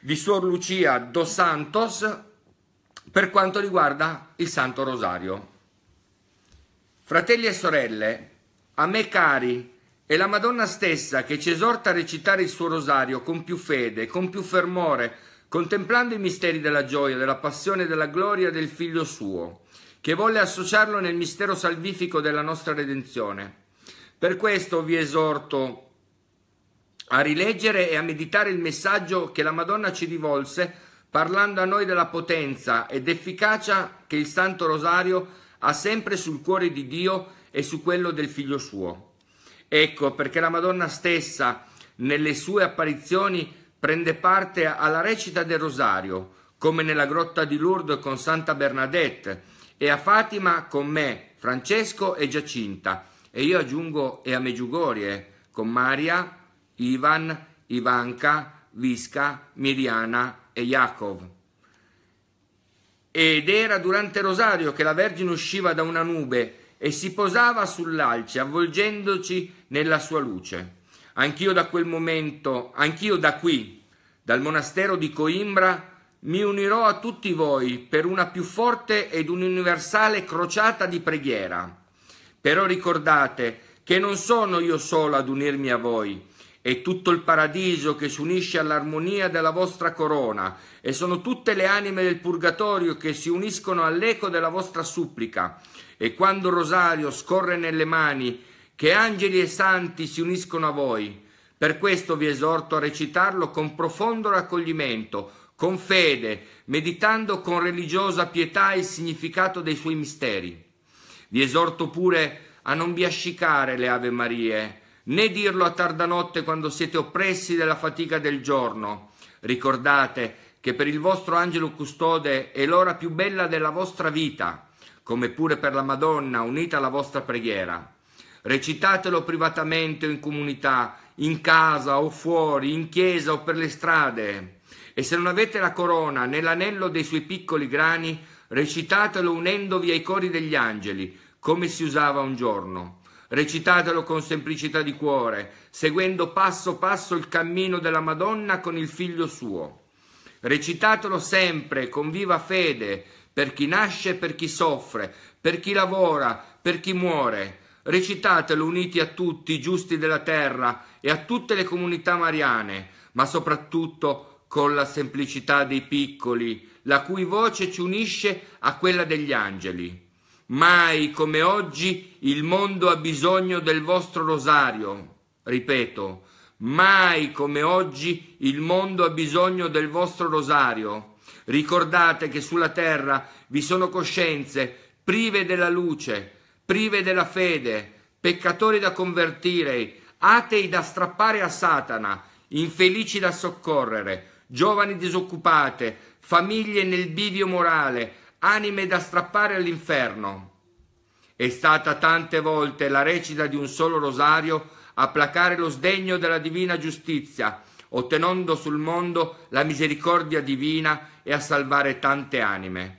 di ah, <laughs> Suor Lucia dos Santos per quanto riguarda il Santo Rosario. Fratelli e sorelle, a me cari è la Madonna stessa che ci esorta a recitare il suo rosario con più fede, con più fermore, contemplando i misteri della gioia, della passione e della gloria del Figlio suo, che volle associarlo nel mistero salvifico della nostra redenzione. Per questo vi esorto a rileggere e a meditare il messaggio che la Madonna ci rivolse parlando a noi della potenza ed efficacia che il Santo Rosario ha sempre sul cuore di Dio e su quello del Figlio suo. Ecco perché la Madonna stessa nelle sue apparizioni prende parte alla recita del Rosario, come nella grotta di Lourdes con Santa Bernadette, e a Fatima con me, Francesco e Giacinta, e io aggiungo e a Megiugorie con Maria, Ivan, Ivanka, Visca, Miriana e Yakov. Ed era durante il rosario che la Vergine usciva da una nube e si posava sull'alce, avvolgendoci nella sua luce. Anch'io da quel momento, anch'io da qui, dal monastero di Coimbra, mi unirò a tutti voi per una più forte ed un'universale crociata di preghiera. Però ricordate che non sono io solo ad unirmi a voi, è tutto il paradiso che si unisce all'armonia della vostra corona, e sono tutte le anime del purgatorio che si uniscono all'eco della vostra supplica. E quando il rosario scorre nelle mani, che angeli e santi si uniscono a voi. Per questo vi esorto a recitarlo con profondo raccoglimento, con fede, meditando con religiosa pietà il significato dei suoi misteri. Vi esorto pure a non biascicare le Ave Marie, né dirlo a tarda notte quando siete oppressi dalla fatica del giorno. Ricordate che per il vostro angelo custode è l'ora più bella della vostra vita, come pure per la Madonna unita alla vostra preghiera. Recitatelo privatamente o in comunità, in casa o fuori, in chiesa o per le strade. E se non avete la corona né l'anello dei suoi piccoli grani, recitatelo unendovi ai cori degli angeli, come si usava un giorno recitatelo con semplicità di cuore, seguendo passo passo il cammino della Madonna con il Figlio suo. Recitatelo sempre con viva fede per chi nasce per chi soffre, per chi lavora, per chi muore. Recitatelo uniti a tutti i giusti della terra e a tutte le comunità mariane, ma soprattutto con la semplicità dei piccoli, la cui voce ci unisce a quella degli angeli. Mai come oggi il mondo ha bisogno del vostro rosario. Ripeto, mai come oggi il mondo ha bisogno del vostro rosario. Ricordate che sulla terra vi sono coscienze prive della luce, prive della fede, peccatori da convertire, atei da strappare a Satana, infelici da soccorrere, giovani disoccupate, famiglie nel bivio morale, anime da strappare all'inferno. È stata tante volte la recita di un solo rosario a placare lo sdegno della divina giustizia, ottenendo sul mondo la misericordia divina e a salvare tante anime.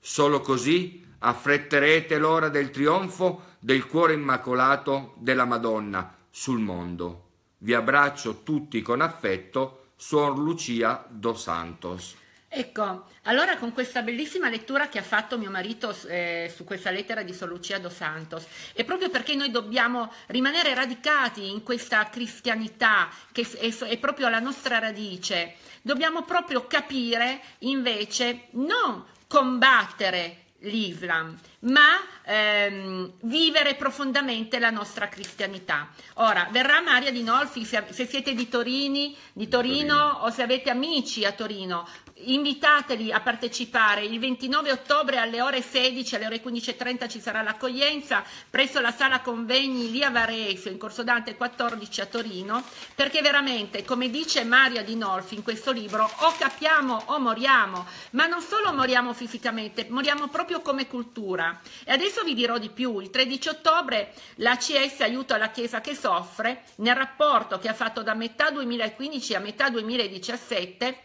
Solo così affretterete l'ora del trionfo del cuore immacolato della Madonna sul mondo. Vi abbraccio tutti con affetto, Suor Lucia dos Santos. Ecco, allora con questa bellissima lettura che ha fatto mio marito eh, su questa lettera di Sor Lucia dos Santos, e proprio perché noi dobbiamo rimanere radicati in questa cristianità che è, è proprio la nostra radice, dobbiamo proprio capire invece non combattere l'Islam, ma ehm, vivere profondamente la nostra cristianità. Ora, verrà Maria di Nolfi, se, se siete di, Torini, di Torino, Torino, o se avete amici a Torino, invitateli a partecipare il 29 ottobre alle ore 16, alle ore 15.30 ci sarà l'accoglienza presso la sala convegni via Varese in Corso Dante 14 a Torino, perché veramente, come dice Mario Adinolfi in questo libro, o capiamo o moriamo, ma non solo moriamo fisicamente, moriamo proprio come cultura. E adesso vi dirò di più, il 13 ottobre l'ACS aiuta la Chiesa che soffre nel rapporto che ha fatto da metà 2015 a metà 2017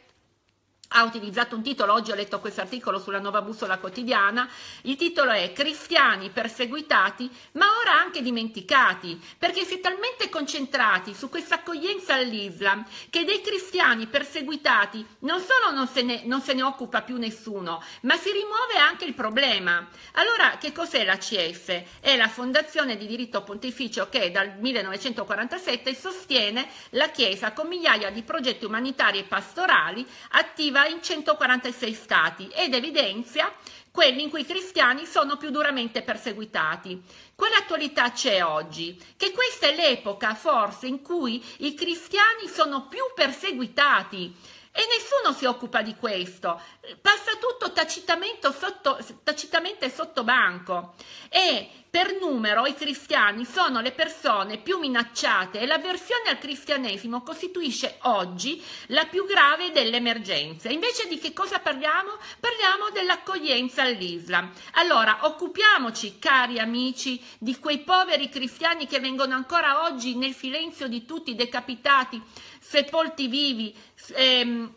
ha utilizzato un titolo, oggi ho letto questo articolo sulla nuova bussola quotidiana, il titolo è Cristiani perseguitati ma ora anche dimenticati, perché si è talmente concentrati su questa accoglienza all'Islam che dei cristiani perseguitati non solo non se, ne, non se ne occupa più nessuno, ma si rimuove anche il problema. Allora che cos'è la CF? È la fondazione di diritto pontificio che dal 1947 sostiene la Chiesa con migliaia di progetti umanitari e pastorali attiva attiva in 146 stati ed evidenzia quelli in cui i cristiani sono più duramente perseguitati. Quale attualità c'è oggi? Che questa è l'epoca forse in cui i cristiani sono più perseguitati e nessuno si occupa di questo, passa tutto tacitamente sotto, tacitamente sotto banco e per numero i cristiani sono le persone più minacciate e l'avversione al cristianesimo costituisce oggi la più grave delle emergenze. Invece di che cosa parliamo? Parliamo dell'accoglienza all'Islam. Allora, occupiamoci, cari amici, di quei poveri cristiani che vengono ancora oggi nel silenzio di tutti decapitati sepolti vivi, ehm,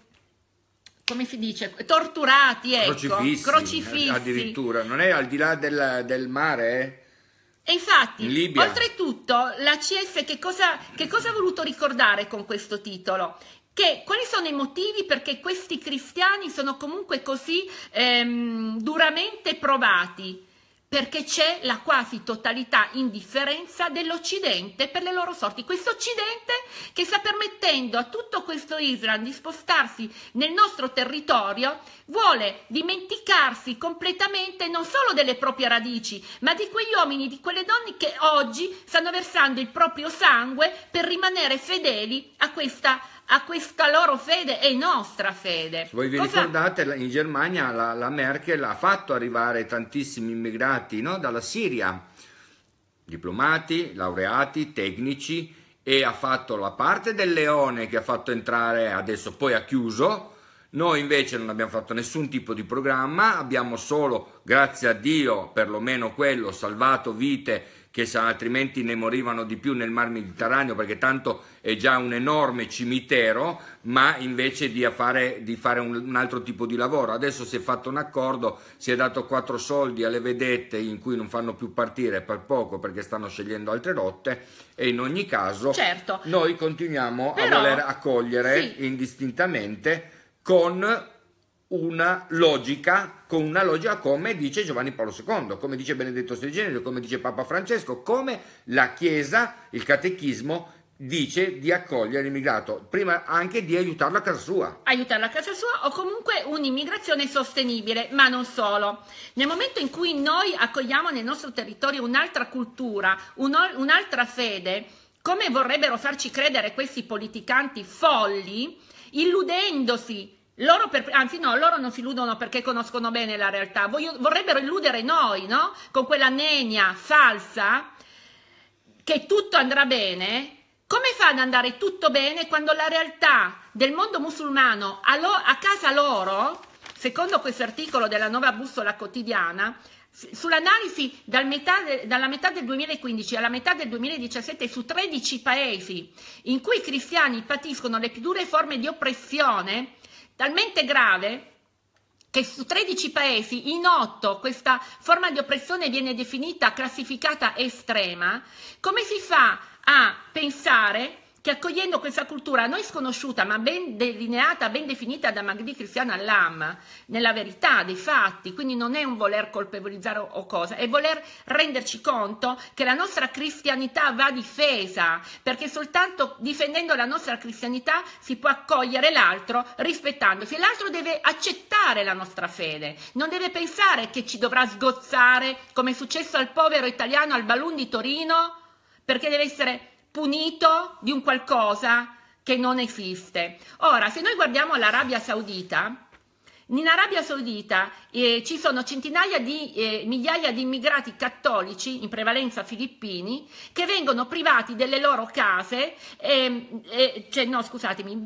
come si dice, torturati, ecco, crocifissi, crocifissi. addirittura, non è al di là del, del mare, eh? E infatti, oltretutto, la CF che cosa, che cosa ha voluto ricordare con questo titolo? Che, quali sono i motivi perché questi cristiani sono comunque così ehm, duramente provati? perché c'è la quasi totalità indifferenza dell'Occidente per le loro sorti. Questo Occidente che sta permettendo a tutto questo Islam di spostarsi nel nostro territorio vuole dimenticarsi completamente non solo delle proprie radici, ma di quegli uomini, di quelle donne che oggi stanno versando il proprio sangue per rimanere fedeli a questa a questa loro fede e nostra fede. Se voi vi Cosa... ricordate, in Germania la, la, Merkel ha fatto arrivare tantissimi immigrati no? dalla Siria, diplomati, laureati, tecnici, e ha fatto la parte del leone che ha fatto entrare, adesso poi ha chiuso. Noi invece non abbiamo fatto nessun tipo di programma, abbiamo solo, grazie a Dio, perlomeno quello, salvato vite che altrimenti ne morivano di più nel Mar Mediterraneo perché tanto è già un enorme cimitero, ma invece di fare, di fare un, un, altro tipo di lavoro. Adesso si è fatto un accordo, si è dato quattro soldi alle vedette in cui non fanno più partire per poco perché stanno scegliendo altre rotte e in ogni caso certo. noi continuiamo Però, a voler accogliere sì. indistintamente con una logica, con una logica come dice Giovanni Paolo II, come dice Benedetto XVI, come dice Papa Francesco, come la Chiesa, il catechismo dice di accogliere l'immigrato, prima anche di aiutarlo a casa sua. Aiutarlo a casa sua o comunque un'immigrazione sostenibile, ma non solo. Nel momento in cui noi accogliamo nel nostro territorio un'altra cultura, un'altra fede, come vorrebbero farci credere questi politicanti folli, illudendosi loro per, anzi no, loro non si illudono perché conoscono bene la realtà, Voglio, vorrebbero illudere noi, no? Con quella nenia falsa che tutto andrà bene. Come fa ad andare tutto bene quando la realtà del mondo musulmano a, lo, a casa loro, secondo questo articolo della Nuova Bussola Quotidiana, Sull'analisi dal metà de, dalla metà del 2015 alla metà del 2017 su 13 paesi in cui i cristiani patiscono le più dure forme di oppressione, talmente grave che su 13 paesi, in 8, questa forma di oppressione viene definita, classificata estrema, come si fa a pensare che accogliendo questa cultura a noi sconosciuta ma ben delineata, ben definita da Magdi Cristiano Allam, nella verità dei fatti, quindi non è un voler colpevolizzare o cosa, è voler renderci conto che la nostra cristianità va difesa, perché soltanto difendendo la nostra cristianità si può accogliere l'altro rispettandosi. L'altro deve accettare la nostra fede, non deve pensare che ci dovrà sgozzare come è successo al povero italiano al balun di Torino, perché deve essere punito di un qualcosa che non esiste. Ora, se noi guardiamo l'Arabia Saudita, in Arabia Saudita eh, ci sono centinaia di eh, migliaia di immigrati cattolici, in prevalenza filippini, che vengono privati delle loro case, eh, cioè, no,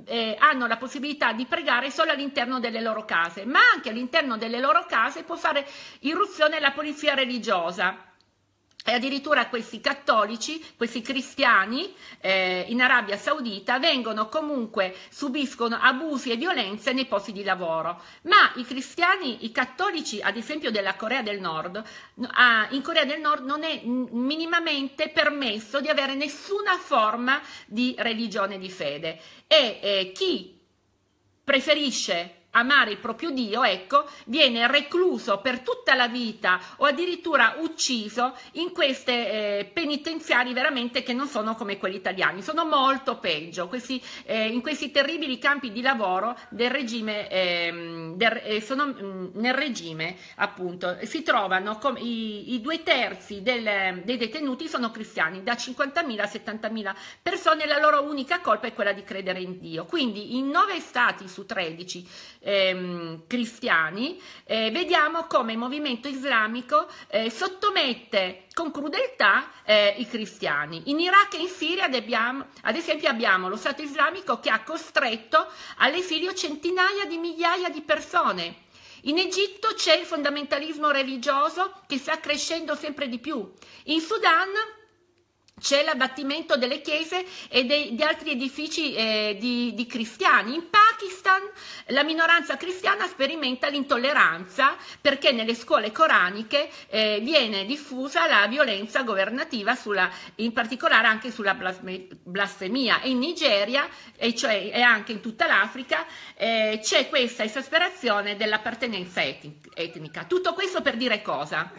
eh, hanno la possibilità di pregare solo all'interno delle loro case, ma anche all'interno delle loro case può fare irruzione la polizia religiosa e addirittura questi cattolici, questi cristiani eh, in Arabia Saudita vengono comunque, subiscono abusi e violenze nei posti di lavoro. Ma i cristiani, i cattolici ad esempio della Corea del Nord, in Corea del Nord non è minimamente permesso di avere nessuna forma di religione, di fede. E eh, chi preferisce amare il proprio Dio, ecco, viene recluso per tutta la vita o addirittura ucciso in queste eh, penitenziari veramente che non sono come quelli italiani, sono molto peggio, questi, eh, in questi terribili campi di lavoro del regime, ehm, eh, del, sono, mh, mm, nel regime appunto, si trovano com- i, i, due terzi del, dei detenuti sono cristiani, da 50.000 a 70.000 persone, la loro unica colpa è quella di credere in Dio. Quindi in nove stati su 13 ehm, cristiani, eh, vediamo come il movimento islamico eh, sottomette con crudeltà eh, i cristiani. In Iraq e in Siria abbiamo, ad esempio abbiamo lo Stato islamico che ha costretto all'esilio centinaia di migliaia di persone. In Egitto c'è il fondamentalismo religioso che sta crescendo sempre di più. In Sudan c'è l'abbattimento delle chiese e dei, di altri edifici eh, di, di, cristiani. In Pakistan la minoranza cristiana sperimenta l'intolleranza perché nelle scuole coraniche eh, viene diffusa la violenza governativa, sulla, in particolare anche sulla blasfemia. E in Nigeria, e, cioè, e anche in tutta l'Africa, eh, c'è questa esasperazione dell'appartenenza etnica. Tutto questo per dire cosa?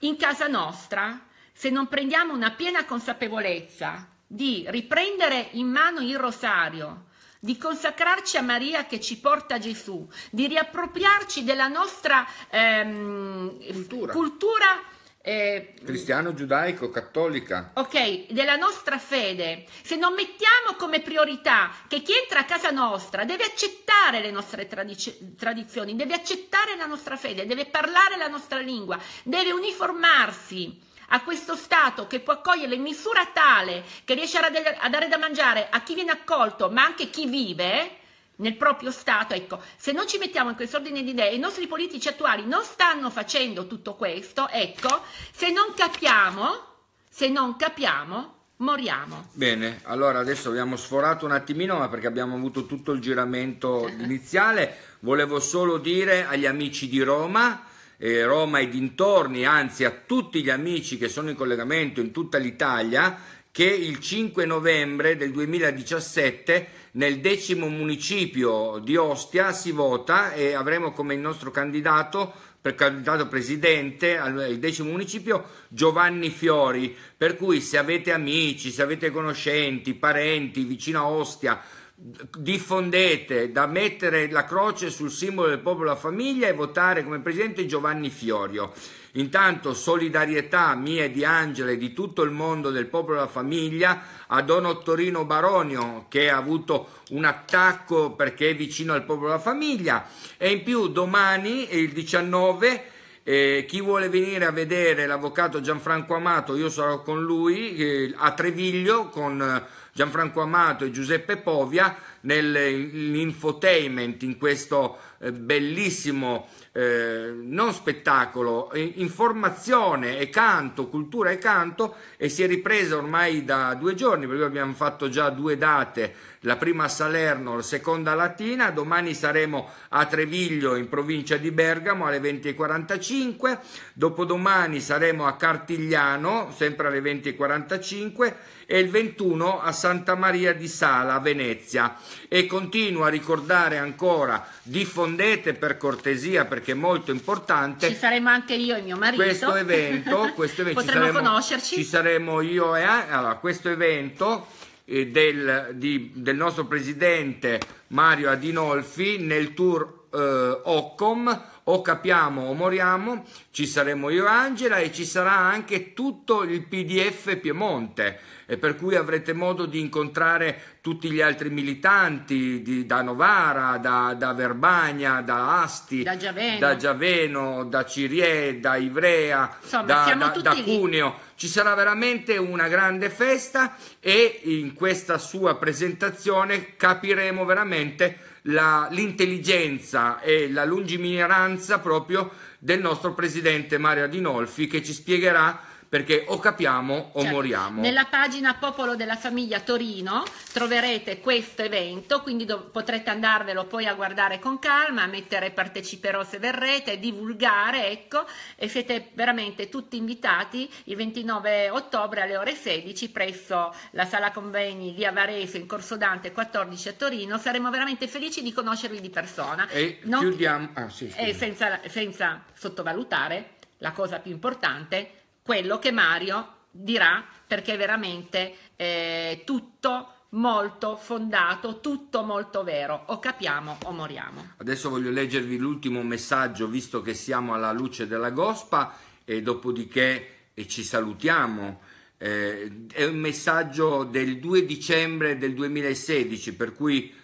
In casa nostra se non prendiamo una piena consapevolezza di riprendere in mano il rosario, di consacrarci a Maria che ci porta Gesù, di riappropriarci della nostra ehm, cultura, cultura eh, cristiano, giudaico, cattolica. Ok, della nostra fede. Se non mettiamo come priorità che chi entra a casa nostra deve accettare le nostre tradici- tradizioni, deve accettare la nostra fede, deve parlare la nostra lingua, deve uniformarsi a questo Stato che può accogliere in misura tale che riesce a dare da mangiare a chi viene accolto, ma anche chi vive nel proprio Stato, ecco, se non ci mettiamo in quest'ordine di idee, i nostri politici attuali non stanno facendo tutto questo, ecco, se non capiamo, se non capiamo, moriamo. Bene, allora adesso abbiamo sforato un attimino, ma perché abbiamo avuto tutto il giramento <laughs> iniziale, volevo solo dire agli amici di Roma eh, Roma e dintorni, anzi a tutti gli amici che sono in collegamento in tutta l'Italia, che il 5 novembre del 2017 nel decimo municipio di Ostia si vota e avremo come il nostro candidato per candidato presidente al decimo municipio Giovanni Fiori per cui se avete amici, se avete conoscenti, parenti vicino a Ostia diffondete da mettere la croce sul simbolo del popolo la famiglia e votare come presidente Giovanni Fiorio. Intanto solidarietà mia e di Angela e di tutto il mondo del popolo la famiglia a Don Ottorino Baronio che ha avuto un attacco perché è vicino al popolo la famiglia e in più domani il 19 eh, chi vuole venire a vedere l'avvocato Gianfranco Amato, io sarò con lui eh, a Treviglio con eh, Gianfranco Amato e Giuseppe Povia nell'infotainment in questo eh, bellissimo eh, non spettacolo, eh, informazione e canto, cultura e canto e si è ripresa ormai da due giorni perché abbiamo fatto già due date, la prima a Salerno, la seconda a Latina, domani saremo a Treviglio in provincia di Bergamo alle 20.45, dopodomani saremo a Cartigliano sempre alle 20.45 e il 21 a Santa Maria di Sala, a Venezia. E continuo a ricordare ancora, diffondete per cortesia perché è molto importante. Ci saremo anche io e mio marito. Questo evento, <laughs> questo evento potremmo ci saremo, conoscerci. Ci saremo io e... Allora, questo evento eh, del, di, del, nostro presidente Mario Adinolfi nel tour eh, Occom o capiamo o moriamo, ci saremo io e Angela e ci sarà anche tutto il PDF Piemonte e per cui avrete modo di incontrare tutti gli altri militanti di, da Novara, da, da, Verbagna, da Asti, da Giaveno, da, Giaveno, da Cirie, da Ivrea, Insomma, da, da Cuneo. Ci sarà veramente una grande festa e in questa sua presentazione capiremo veramente l'intelligenza e la lungimiranza proprio del nostro presidente Mario Adinolfi che ci spiegherà perché o capiamo o certo. moriamo. Nella pagina Popolo della Famiglia Torino troverete questo evento, quindi do- potrete andarvelo poi a guardare con calma, a mettere parteciperò se verrete, divulgare, ecco, e siete veramente tutti invitati il 29 ottobre alle ore 16 presso la sala convegni di Avarese in Corso Dante 14 a Torino. Saremo veramente felici di conoscervi di persona. E non... chiudiamo, ah, sì, sì. E senza, senza sottovalutare la cosa più importante quello che Mario dirà perché è veramente eh, tutto molto fondato, tutto molto vero, o capiamo o moriamo. Adesso voglio leggervi l'ultimo messaggio, visto che siamo alla luce della Gospa, e dopodiché e ci salutiamo. Eh, è un messaggio del 2 dicembre del 2016, per cui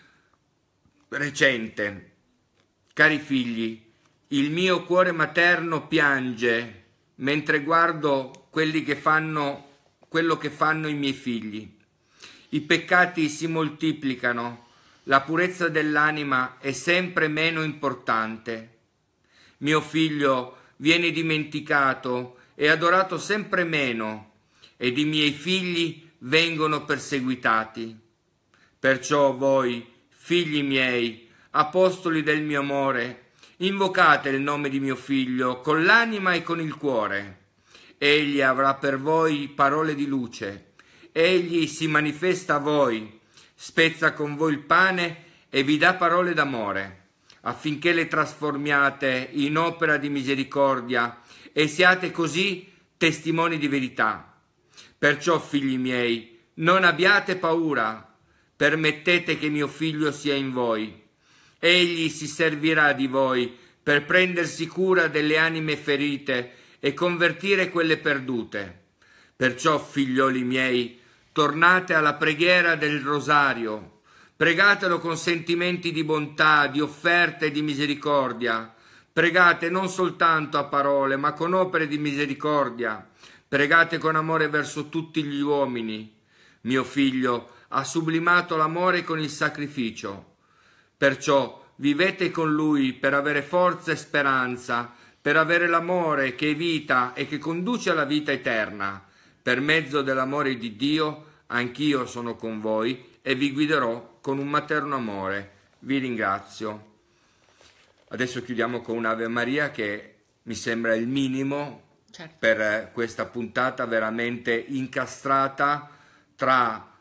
recente. Cari figli, il mio cuore materno piange mentre guardo quelli che fanno quello che fanno i miei figli. I peccati si moltiplicano, la purezza dell'anima è sempre meno importante. Mio figlio viene dimenticato e adorato sempre meno, ed i miei figli vengono perseguitati. Perciò voi, figli miei, apostoli del mio amore, invocate il nome di mio figlio con l'anima e con il cuore. Egli avrà per voi parole di luce. Egli si manifesta a voi, spezza con voi il pane e vi dà parole d'amore, affinché le trasformiate in opera di misericordia e siate così testimoni di verità. Perciò, figli miei, non abbiate paura, permettete che mio figlio sia in voi Egli si servirà di voi per prendersi cura delle anime ferite e convertire quelle perdute. Perciò, figlioli miei, tornate alla preghiera del rosario, pregatelo con sentimenti di bontà, di offerta e di misericordia. Pregate non soltanto a parole, ma con opere di misericordia. Pregate con amore verso tutti gli uomini. Mio figlio ha sublimato l'amore con il sacrificio Perciò vivete con Lui per avere forza e speranza, per avere l'amore che è vita e che conduce alla vita eterna. Per mezzo dell'amore di Dio, anch'io sono con voi e vi guiderò con un materno amore. Vi ringrazio. Adesso chiudiamo con un'Ave Maria che mi sembra il minimo certo. per questa puntata veramente incastrata tra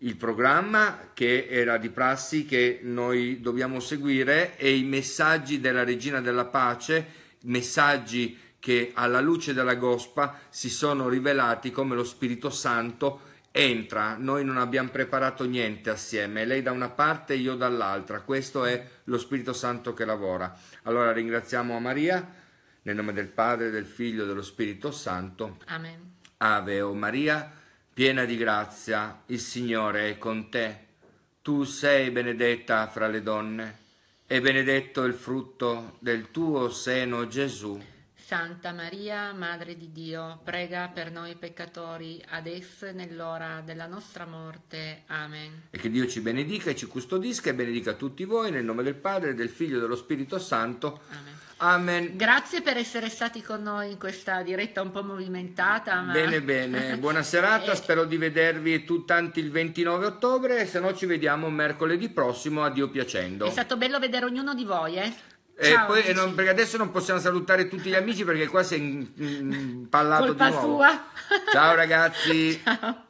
il programma che era di prassi che noi dobbiamo seguire e i messaggi della Regina della Pace, messaggi che alla luce della Gospa si sono rivelati come lo Spirito Santo entra, noi non abbiamo preparato niente assieme, lei da una parte e io dall'altra, questo è lo Spirito Santo che lavora. Allora ringraziamo a Maria, nel nome del Padre, del Figlio e dello Spirito Santo. Amen. Ave o Maria piena di grazia, il Signore è con te. Tu sei benedetta fra le donne, e benedetto il frutto del tuo seno, Gesù. Santa Maria, Madre di Dio, prega per noi peccatori, adesso e nell'ora della nostra morte. Amen. E che Dio ci benedica e ci custodisca e benedica tutti voi nel nome del Padre, del Figlio e dello Spirito Santo. Amen. Amen. Grazie per essere stati con noi in questa diretta un po' movimentata. Ma... Bene, bene. <laughs> Buona serata, e... Eh. spero di vedervi tutti il 29 ottobre, se no ci vediamo mercoledì prossimo, Addio piacendo. È stato bello vedere ognuno di voi, eh? eh Ciao, poi, eh, non, perché adesso non possiamo salutare tutti gli amici perché qua si è parlato Colpa di nuovo. Sua. Ciao ragazzi. <laughs> Ciao.